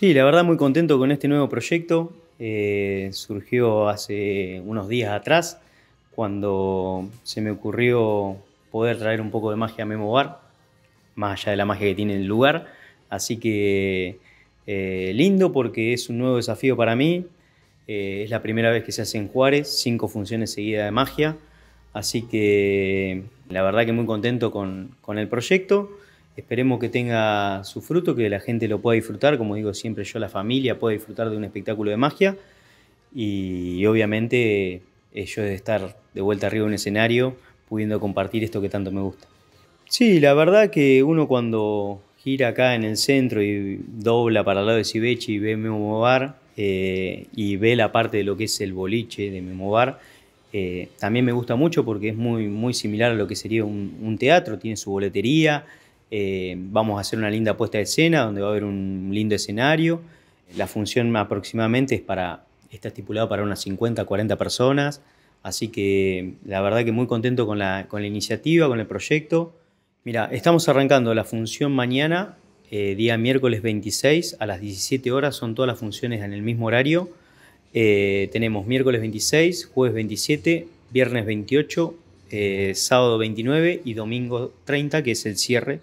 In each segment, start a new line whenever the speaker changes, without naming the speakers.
Sí, la verdad muy contento con este nuevo proyecto. Eh, surgió hace unos días atrás cuando se me ocurrió poder traer un poco de magia a Memo Bar, más allá de la magia que tiene el lugar. Así que eh, lindo porque es un nuevo desafío para mí. Eh, es la primera vez que se hace en Juárez, cinco funciones seguidas de magia. Así que la verdad que muy contento con el proyecto. Esperemos que tenga su fruto, que la gente lo pueda disfrutar, como digo siempre yo, la familia pueda disfrutar de un espectáculo de magia y, obviamente eh, yo de estar de vuelta arriba de un escenario pudiendo compartir esto que tanto me gusta. Sí, la verdad que uno cuando gira acá en el centro y dobla para el lado de Sibechi y ve Memobar eh, y ve la parte de lo que es el boliche de Memobar, eh, también me gusta mucho porque es muy, muy similar a lo que sería un teatro, tiene su boletería, eh, vamos a hacer una linda puesta de escena donde va a haber un lindo escenario. La función aproximadamente es para, está estipulada para unas 50, 40 personas. Así que la verdad que muy contento con la, con la iniciativa, con el proyecto. Mira, estamos arrancando la función mañana, eh, día miércoles 26, a las 17 horas, son todas las funciones en el mismo horario. Eh, tenemos miércoles 26, jueves 27, viernes 28, sábado 29 y domingo 30, que es el cierre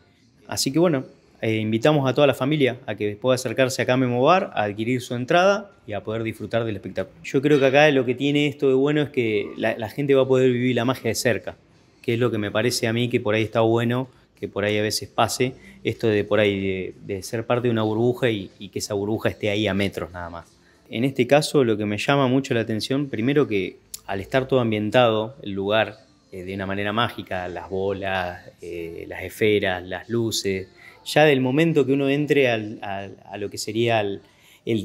Así que bueno, eh, invitamos a toda la familia a que pueda acercarse acá a Memobar, a adquirir su entrada y a poder disfrutar del espectáculo. Yo creo que acá lo que tiene esto de bueno es que la, gente va a poder vivir la magia de cerca, que es lo que me parece a mí que por ahí está bueno, que por ahí a veces pase, esto de por ahí de, ser parte de una burbuja y, y, que esa burbuja esté ahí a metros nada más. En este caso lo que me llama mucho la atención, primero que al estar todo ambientado, el lugar, eh, de una manera mágica, las bolas, eh, las esferas, las luces. Ya del momento que uno entre a lo que sería el,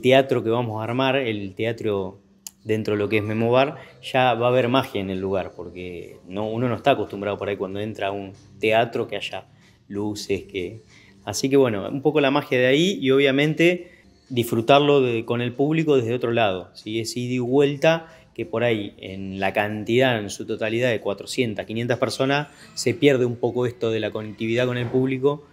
teatro que vamos a armar, el teatro dentro de lo que es Memobar, ya va a haber magia en el lugar, porque no, uno no está acostumbrado por ahí cuando entra a un teatro que haya luces, que... Así que bueno, un poco la magia de ahí y obviamente disfrutarlo con el público desde otro lado, si es ida y vuelta que por ahí en la cantidad, en su totalidad de 400, 500 personas, se pierde un poco esto de la conectividad con el público.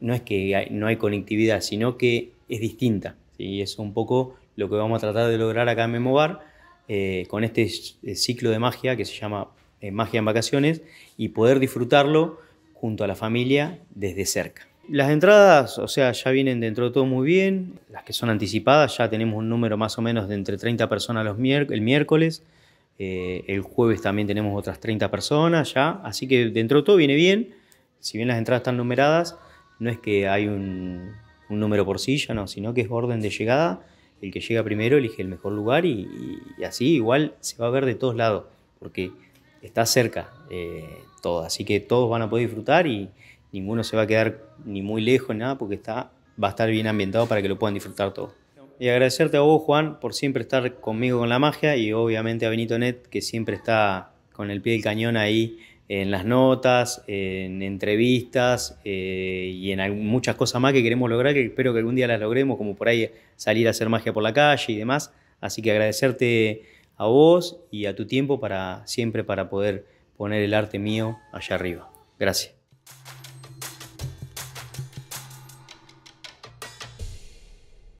No es que no hay conectividad, sino que es distinta. Y es un poco lo que vamos a tratar de lograr acá en Memobar eh, con este ciclo de magia que se llama eh, Magia en Vacaciones y poder disfrutarlo junto a la familia desde cerca. Las entradas, o sea, ya vienen dentro de todo muy bien. Las que son anticipadas, ya tenemos un número más o menos de entre 30 personas los el miércoles. Eh, el jueves también tenemos otras 30 personas ya. Así que dentro de todo viene bien. Si bien las entradas están numeradas, no es que hay un, número por silla, no, sino que es orden de llegada. El que llega primero elige el mejor lugar y, así igual se va a ver de todos lados, porque está cerca eh, todo. Así que todos van a poder disfrutar y, ninguno se va a quedar ni muy lejos, nada, porque está, va a estar bien ambientado para que lo puedan disfrutar todos. Y agradecerte a vos, Juan, por siempre estar conmigo con la magia y obviamente a Benito Net, que siempre está con el pie del cañón ahí en las notas, en entrevistas eh, y en muchas cosas más que queremos lograr, que espero que algún día las logremos, como por ahí salir a hacer magia por la calle y demás. Así que agradecerte a vos y a tu tiempo para siempre para poder poner el arte mío allá arriba. Gracias.